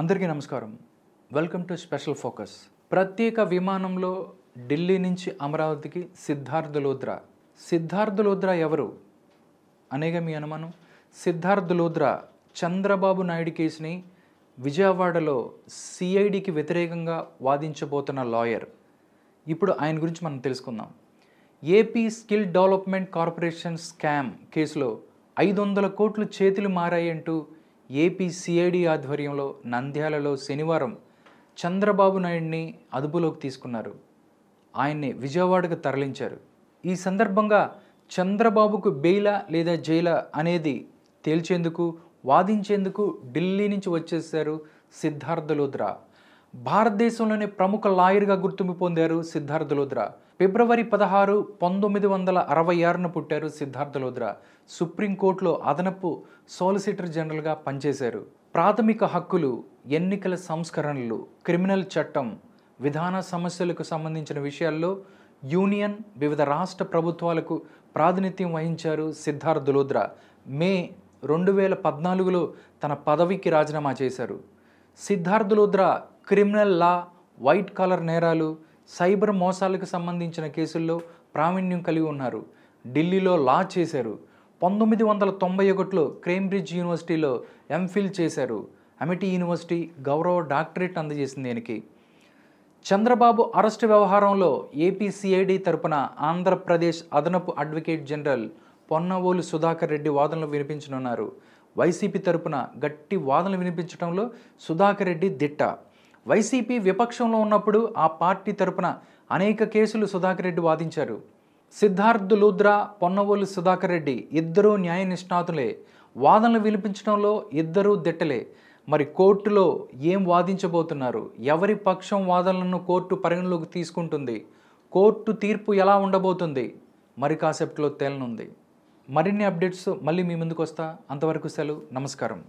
అందరికీ నమస్కారం welcome to special focus ప్రత్యేక విమానంలో ఢిల్లీ నుంచి అమరావతికి సిద్ధార్థ లోద్రా సిద్ధార్థ లోద్రా ఎవరు అనేక మీ అనుమానం సిద్ధార్థ లోద్రా చంద్రబాబు నాయుడు కేసుని విజయవాడలో సిఐడికి వ్యతిరేకంగా వాదించబోతున్న లాయర్ ఇప్పుడు ఆయన గురించి మనం తెలుసుకుందాం AP skill development corporation scam కేసులో ఐదు వందల కోట్లు చేతులు మారాయంటూ ఏపీ సిఐడి ఆధ్వర్యంలో నంద్యాలలో శనివారం చంద్రబాబు నాయుడిని అదుపులోకి తీసుకున్నారు ఆయన్ని విజయవాడకు తరలించారు ఈ సందర్భంగా చంద్రబాబుకు బెయిలా లేదా జైలా అనేది తేల్చేందుకు వాదించేందుకు ఢిల్లీ నుంచి వచ్చేశారు సిద్ధార్థ లోద్రా భారతదేశంలోని ప్రముఖ లాయర్గా గుర్తింపు పొందారు సిద్ధార్థ లోద్రా ఫిబ్రవరి పదహారు పంతొమ్మిది వందల అరవై ఆరున పుట్టారు సిద్ధార్థ లోద్రా సుప్రీంకోర్టులో అదనపు సోలిసిటర్ జనరల్గా పనిచేశారు ప్రాథమిక హక్కులు ఎన్నికల సంస్కరణలు క్రిమినల్ చట్టం విధాన సమస్యలకు సంబంధించిన విషయాల్లో యూనియన్ వివిధ రాష్ట్ర ప్రభుత్వాలకు ప్రాతినిధ్యం వహించారు సిద్ధార్థ దులోద్రా మే రెండు వేల పద్నాలుగులో తన పదవికి రాజీనామా చేశారు Siddharth Luthra criminal law white collar నేరాలు సైబర్ మోసాలకు సంబంధించిన కేసుల్లో ప్రావీణ్యం కలిగి ఉన్నారు ఢిల్లీలో లా చేశారు పంతొమ్మిది వందల తొంభై ఒకటిలో క్రేంబ్రిడ్జ్ యూనివర్సిటీలో ఎంఫిల్ చేశారు అమిటీ యూనివర్సిటీ గౌరవ డాక్టరేట్ అందజేసింది దీనికి చంద్రబాబు అరెస్టు వ్యవహారంలో ఏపీసీఐడి తరపున ఆంధ్రప్రదేశ్ అదనపు అడ్వకేట్ జనరల్ పొన్నవోలు సుధాకర్ రెడ్డి వాదనలు వినిపించనున్నారు వైసీపీ తరపున గట్టి వాదనలు వినిపించడంలో సుధాకర్ రెడ్డి దిట్ట వైసీపీ విపక్షంలో ఉన్నప్పుడు ఆ పార్టీ తరపున అనేక కేసులు సుధాకర్ రెడ్డి వాదించారు సిద్ధార్థ్ లూద్రా పొన్నవోలు సుధాకర్ రెడ్డి ఇద్దరూ న్యాయ నిష్ణాతులే వాదనలు వినిపించడంలో ఇద్దరూ దిట్టలే మరి కోర్టులో ఏం వాదించబోతున్నారు ఎవరి పక్షం వాదనలను కోర్టు పరిగణలోకి తీసుకుంటుంది కోర్టు తీర్పు ఎలా ఉండబోతుంది మరి కాసెప్ట్లో తేలనుంది మరిన్ని అప్డేట్స్ మళ్ళీ మీ ముందుకు వస్తా అంతవరకు సెలవు నమస్కారం